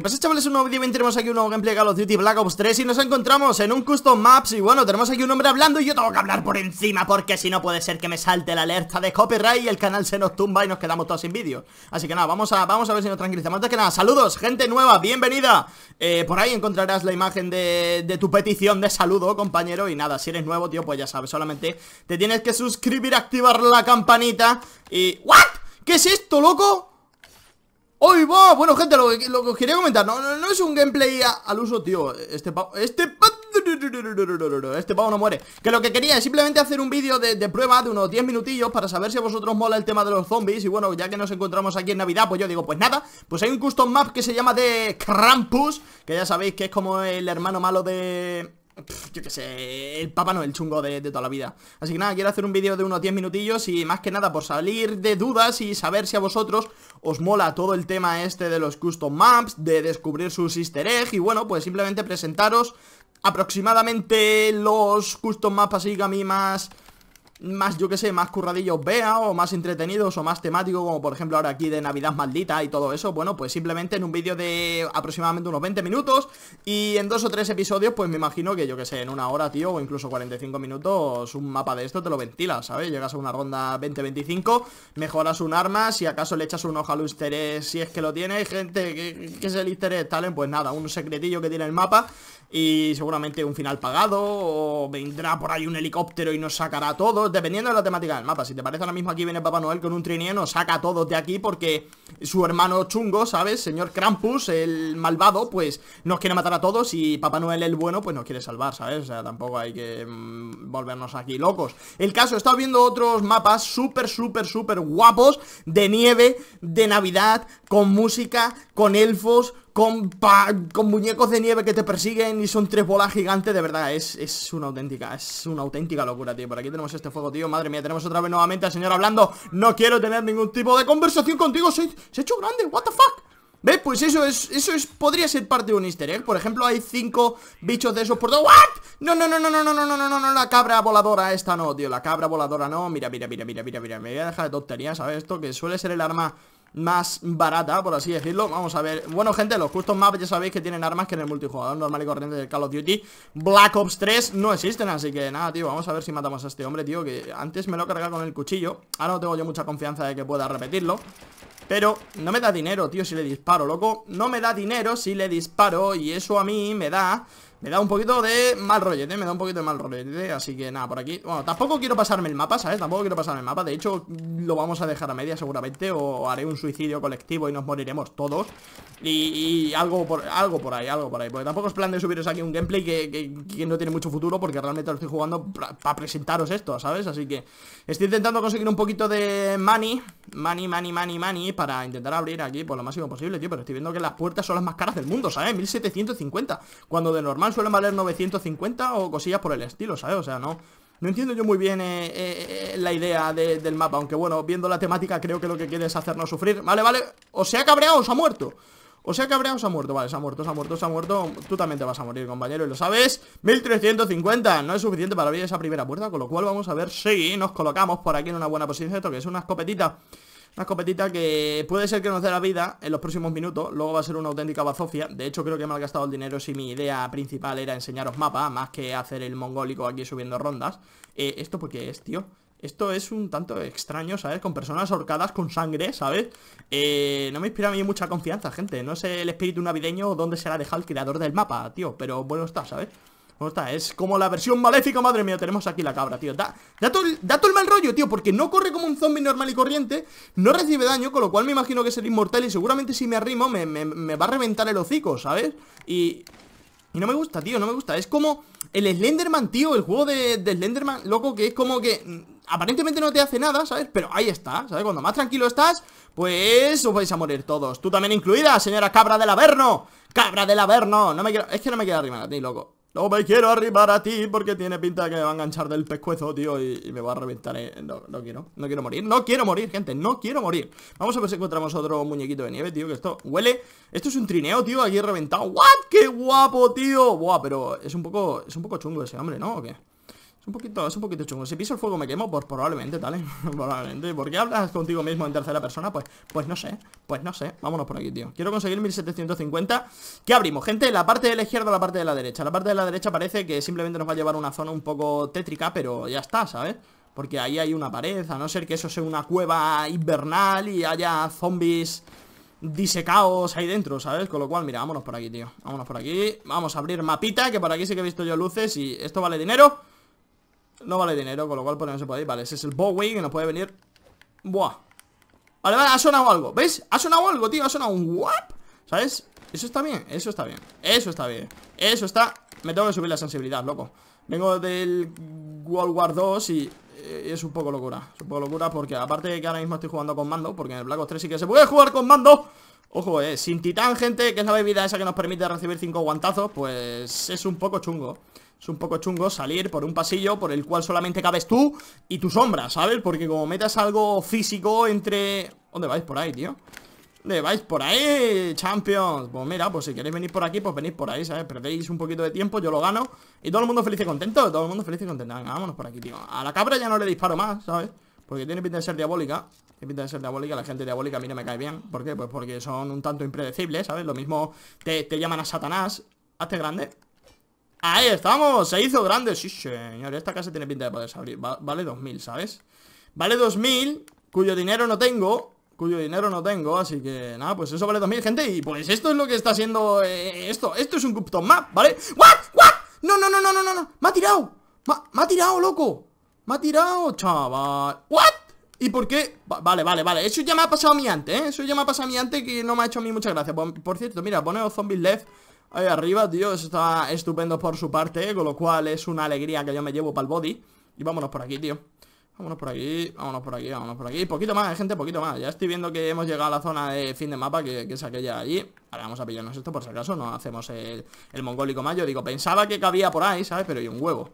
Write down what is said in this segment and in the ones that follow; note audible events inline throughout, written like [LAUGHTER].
Pues pasa chavales? Un nuevo vídeo y tenemos aquí un nuevo gameplay de Call of Duty Black Ops 3 Y nos encontramos en un custom maps y bueno, tenemos aquí un hombre hablando y yo tengo que hablar por encima Porque si no puede ser que me salte la alerta de copyright y el canal se nos tumba y nos quedamos todos sin vídeo Así que nada, vamos a, vamos a ver si nos tranquilizamos Antes que nada, saludos, gente nueva, bienvenida eh, Por ahí encontrarás la imagen de, de tu petición de saludo, compañero Y nada, si eres nuevo, tío, pues ya sabes, solamente te tienes que suscribir, activar la campanita y... ¿What? ¿Qué es esto, loco? Hoy va, bueno gente, lo que, os quería comentar No, no, es un gameplay al uso, tío Este pavo, este Este no muere Que lo que quería es simplemente hacer un vídeo de, de, prueba De unos 10 minutillos para saber si a vosotros mola el tema de los zombies Y bueno, ya que nos encontramos aquí en Navidad Pues yo digo, pues nada, pues hay un custom map que se llama de Krampus Que ya sabéis que es como el hermano malo de yo qué sé, el Papa no, el chungo de, toda la vida Así que nada, quiero hacer un vídeo de unos 10 minutillos Y más que nada por salir de dudas y saber si a vosotros os mola todo el tema este de los custom maps De descubrir sus easter y bueno, pues simplemente presentaros aproximadamente los custom maps así que a mí más más, yo que sé, más curradillos vea o más entretenidos o más temático, como por ejemplo ahora aquí de Navidad Maldita y todo eso, bueno, pues simplemente en un vídeo de aproximadamente unos 20 minutos y en dos o tres episodios, pues me imagino que yo que sé, en una hora, tío, o incluso 45 minutos, un mapa de esto te lo ventilas, ¿sabes? Llegas a una ronda 20-25, mejoras un arma, si acaso le echas un ojo al easter si es que lo tiene, gente, ¿Qué es el easter talen Pues nada, un secretillo que tiene el mapa y seguramente un final pagado o vendrá por ahí un helicóptero y nos sacará todo dependiendo de la temática del mapa Si te parece ahora mismo aquí viene Papá Noel con un trineo Nos saca a todos de aquí porque su hermano chungo, ¿sabes? Señor Krampus, el malvado, pues nos quiere matar a todos Y Papá Noel el bueno, pues nos quiere salvar, ¿sabes? O sea, tampoco hay que mm, volvernos aquí locos El caso, he estado viendo otros mapas súper, súper, súper guapos De nieve, de navidad, con música, con elfos con, muñecos de nieve que te persiguen y son tres bolas gigantes, de verdad, es, es una auténtica, es una auténtica locura, tío. Por aquí tenemos este fuego, tío, madre mía, tenemos otra vez nuevamente al señor hablando. No quiero tener ningún tipo de conversación contigo, se, se ha hecho grande, what the fuck. ¿Ves? Pues eso es, eso es, podría ser parte de un easter egg Por ejemplo, hay cinco bichos de esos por todo ¿What? No, no, no, no, no, no, no, no, no, no, no La cabra voladora esta no, tío, la cabra voladora no Mira, mira, mira, mira, mira, mira Me voy a dejar de tonterías, ¿sabes? Esto que suele ser el arma más barata, por así decirlo Vamos a ver, bueno gente, los custom maps ya sabéis que tienen armas que en el multijugador normal y corriente del Call of Duty Black Ops 3 no existen, así que nada, tío, vamos a ver si matamos a este hombre, tío Que antes me lo cargaba con el cuchillo, ahora no tengo yo mucha confianza de que pueda repetirlo pero no me da dinero, tío, si le disparo, loco No me da dinero si le disparo Y eso a mí me da me da un poquito de mal rollete, me da un poquito de mal rollete Así que nada, por aquí Bueno, tampoco quiero pasarme el mapa, ¿sabes? Tampoco quiero pasarme el mapa De hecho, lo vamos a dejar a media seguramente O haré un suicidio colectivo y nos moriremos todos Y, algo, por, algo por ahí, algo por ahí Porque tampoco es plan de subiros aquí un gameplay que, que, no tiene mucho futuro Porque realmente lo estoy jugando para presentaros esto, ¿sabes? Así que estoy intentando conseguir un poquito de money Money, money, money, money Para intentar abrir aquí por lo máximo posible, tío Pero estoy viendo que las puertas son las más caras del mundo, ¿sabes? 1750 Cuando de normal suelen valer 950 o cosillas por el estilo, ¿sabes? O sea, no... No entiendo yo muy bien eh, eh, eh, la idea del mapa, aunque bueno, viendo la temática creo que lo que quiere es hacernos sufrir. Vale, vale, o sea, ha cabreado o se ha muerto. O sea, ha cabreado o se ha muerto, vale, se ha muerto, se ha muerto, se ha muerto Tú también te vas a morir, compañero, y lo sabes 1350, no es suficiente para abrir esa primera puerta Con lo cual vamos a ver si nos colocamos por aquí en una buena posición Esto que es una escopetita una escopetita que puede ser que nos dé la vida en los próximos minutos Luego va a ser una auténtica bazofia De hecho creo que me ha gastado el dinero si mi idea principal era enseñaros mapa Más que hacer el mongólico aquí subiendo rondas eh, ¿Esto porque es, tío? Esto es un tanto extraño, ¿sabes? Con personas ahorcadas, con sangre, ¿sabes? Eh, no me inspira a mí mucha confianza, gente No sé el espíritu navideño dónde se será dejado el creador del mapa, tío Pero bueno está, ¿sabes? Es como la versión maléfica, madre mía, tenemos aquí la cabra, tío Da, da, todo, el mal rollo, tío, porque no corre como un zombie normal y corriente No recibe daño, con lo cual me imagino que es inmortal Y seguramente si me arrimo me, va a reventar el hocico, ¿sabes? Y... Y no me gusta, tío, no me gusta Es como el Slenderman, tío, el juego de, Slenderman, loco Que es como que mm, aparentemente no te hace nada, ¿sabes? Pero ahí está, ¿sabes? Cuando más tranquilo estás Pues os vais a morir todos Tú también incluida, señora cabra del Averno Cabra del Averno, no me quiero... Es que no me queda arrimar a ti, loco no me quiero arribar a ti porque tiene pinta que me va a enganchar del pescuezo, tío, y, me va a reventar. Eh. No, no quiero, no quiero morir, no quiero morir, gente, no quiero morir. Vamos a ver si encontramos otro muñequito de nieve, tío, que esto huele. Esto es un trineo, tío, aquí reventado. ¡What! ¡Qué guapo, tío! Buah, pero es un poco, es un poco chungo ese hombre, ¿no? ¿O qué? Es un poquito, es un poquito chungo Si piso el fuego me quemo, pues probablemente, ¿vale? [LAUGHS] probablemente ¿Por qué hablas contigo mismo en tercera persona? Pues, pues no sé, pues no sé Vámonos por aquí, tío Quiero conseguir 1750 ¿Qué abrimos, gente? ¿La parte de la izquierda o la parte de la derecha? La parte de la derecha parece que simplemente nos va a llevar a una zona un poco tétrica Pero ya está, ¿sabes? Porque ahí hay una pared A no ser que eso sea una cueva invernal Y haya zombies disecados ahí dentro, ¿sabes? Con lo cual, mira, vámonos por aquí, tío Vámonos por aquí Vamos a abrir mapita, que por aquí sí que he visto yo luces Y esto vale dinero no vale dinero, con lo cual por pues no se puede Vale, ese es el Bowie que nos puede venir Buah Vale, vale, ha sonado algo, ¿Veis? Ha sonado algo, tío, ha sonado un guap ¿Sabes? Eso está bien, eso está bien Eso está bien, eso está Me tengo que subir la sensibilidad, loco Vengo del World War 2 y eh, es un poco locura Es un poco locura porque aparte que ahora mismo estoy jugando con mando Porque en el Black Ops 3 sí que se puede jugar con mando Ojo, eh, sin titán, gente, que es la bebida esa que nos permite recibir 5 guantazos Pues es un poco chungo es un poco chungo salir por un pasillo por el cual solamente cabes tú y tu sombra, ¿sabes? Porque como metas algo físico entre... ¿Dónde vais por ahí, tío? ¿Dónde vais por ahí, champions? Pues mira, pues si queréis venir por aquí, pues venid por ahí, ¿sabes? Perdéis un poquito de tiempo, yo lo gano Y todo el mundo feliz y contento, todo el mundo feliz y contento vámonos por aquí, tío A la cabra ya no le disparo más, ¿sabes? Porque tiene pinta de ser diabólica Tiene pinta de ser diabólica, la gente diabólica a mí no me cae bien ¿Por qué? Pues porque son un tanto impredecibles, ¿sabes? Lo mismo te, te llaman a Satanás Hazte grande Ahí estamos, se hizo grande Sí señor, esta casa tiene pinta de poder abrir Vale 2000, ¿sabes? Vale 2000, cuyo dinero no tengo Cuyo dinero no tengo, así que nada, pues eso vale 2000, gente Y pues esto es lo que está haciendo eh, esto Esto es un Cupton Map, ¿vale? ¿What? ¿What? No, no, no, no, no, no, me ha tirado Me ha tirado, loco Me ha tirado, chaval ¿What? ¿Y por qué? vale, vale, vale Eso ya me ha pasado a mí antes, ¿eh? Eso ya me ha pasado a mí antes que no me ha hecho a mí mucha gracia Por, cierto, mira, poneos Zombies Left Ahí arriba, tío, está estupendo por su parte Con lo cual es una alegría que yo me llevo para el body Y vámonos por aquí, tío Vámonos por aquí, vámonos por aquí, vámonos por aquí Poquito más, eh, gente, poquito más Ya estoy viendo que hemos llegado a la zona de fin de mapa Que, es aquella de allí Ahora vamos a pillarnos esto por si acaso No hacemos el, mongólico mongólico Yo Digo, pensaba que cabía por ahí, ¿sabes? Pero hay un huevo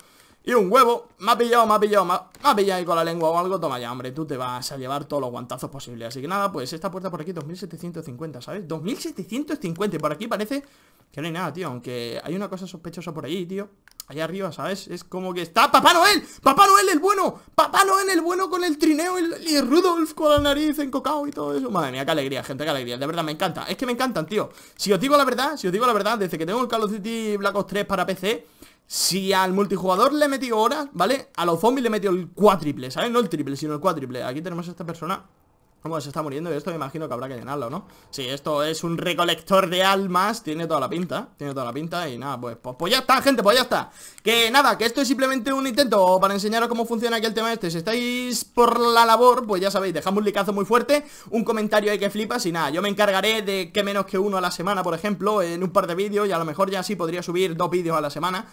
y un huevo, me ha pillado, me ha pillado, me pillado ahí con la lengua o algo Toma ya, hombre, tú te vas a llevar todos los guantazos posibles Así que nada, pues esta puerta por aquí, 2750, ¿sabes? 2750, por aquí parece que no hay nada, tío Aunque hay una cosa sospechosa por ahí, tío Allá arriba, ¿sabes? Es como que está ¡Papá Noel! ¡Papá Noel el bueno! ¡Papá Noel el bueno con el trineo y, y Rudolf con la nariz encocado y todo eso! Madre mía, qué alegría, gente, qué alegría De verdad, me encanta Es que me encantan, tío Si os digo la verdad, si os digo la verdad Desde que tengo el Call of Duty Black Ops 3 para PC si al multijugador le metió horas, ¿vale? A los zombies le metió el cuádruple, ¿sabes? No el triple, sino el cuádruple Aquí tenemos a esta persona Como se está muriendo y esto me imagino que habrá que llenarlo, ¿no? Sí, esto es un recolector de almas Tiene toda la pinta, tiene toda la pinta Y nada, pues, pues, pues, ya está, gente, pues ya está Que nada, que esto es simplemente un intento Para enseñaros cómo funciona aquí el tema este Si estáis por la labor, pues ya sabéis dejamos un licazo muy fuerte, un comentario ahí que flipas Y nada, yo me encargaré de que menos que uno a la semana Por ejemplo, en un par de vídeos Y a lo mejor ya sí podría subir dos vídeos a la semana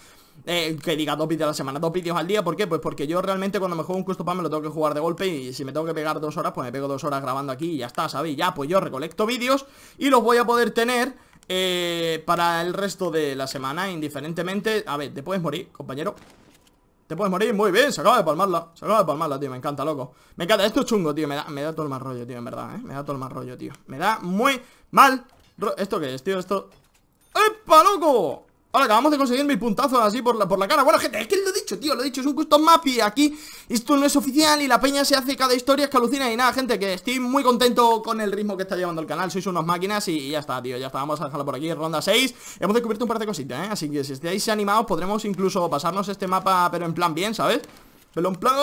eh, que diga dos vídeos a la semana, dos vídeos al día, ¿por qué? Pues porque yo realmente cuando me juego un custom me lo tengo que jugar de golpe y si me tengo que pegar dos horas, pues me pego dos horas grabando aquí y ya está, ¿sabéis? Ya, pues yo recolecto vídeos y los voy a poder tener eh, para el resto de la semana, indiferentemente. A ver, te puedes morir, compañero. Te puedes morir, muy bien, se acaba de palmarla Se acaba de palmarla, tío, me encanta, loco Me encanta, esto chungo, tío, me da, me da todo el mal rollo, tío, en verdad, eh Me da todo el mal rollo, tío Me da muy mal ¿Esto qué es, tío? Esto... ¡Epa, loco! Ahora acabamos de conseguir mi puntazo así por la, por la cara Bueno, gente, es que lo he dicho, tío, lo he dicho Es un custom map y aquí esto no es oficial Y la peña se hace cada historia es que alucina Y nada, gente, que estoy muy contento con el ritmo que está llevando el canal Sois unas máquinas y ya está, tío Ya está, vamos a dejarlo por aquí, ronda 6 Hemos descubierto un par de cositas, ¿eh? Así que si estáis animados podremos incluso pasarnos este mapa Pero en plan bien, ¿sabes? Pero en plan...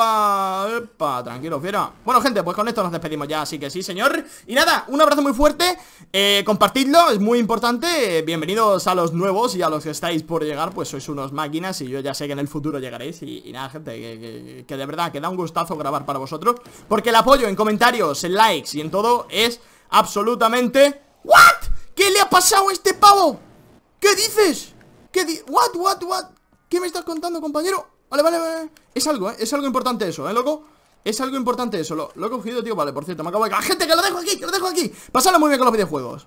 ¡Epa! Tranquilo, fiera Bueno, gente, pues con esto nos despedimos ya, así que sí, señor Y nada, un abrazo muy fuerte eh, Compartidlo, es muy importante eh, Bienvenidos a los nuevos y a los que estáis por llegar Pues sois unos máquinas y yo ya sé que en el futuro llegaréis Y, nada, gente, que, de verdad Que da un gustazo grabar para vosotros Porque el apoyo en comentarios, en likes y en todo Es absolutamente ¿What? ¿Qué le ha pasado a este pavo? ¿Qué dices? ¿Qué di ¿What, what, what? ¿Qué me estás contando, compañero? Vale, vale, vale Es algo, ¿eh? Es algo importante eso, ¿eh, loco? Es algo importante eso, lo, lo he cogido, tío Vale, por cierto, me acabo de... ¡Gente, que lo dejo aquí! ¡Que lo dejo aquí! Pasalo muy bien con los videojuegos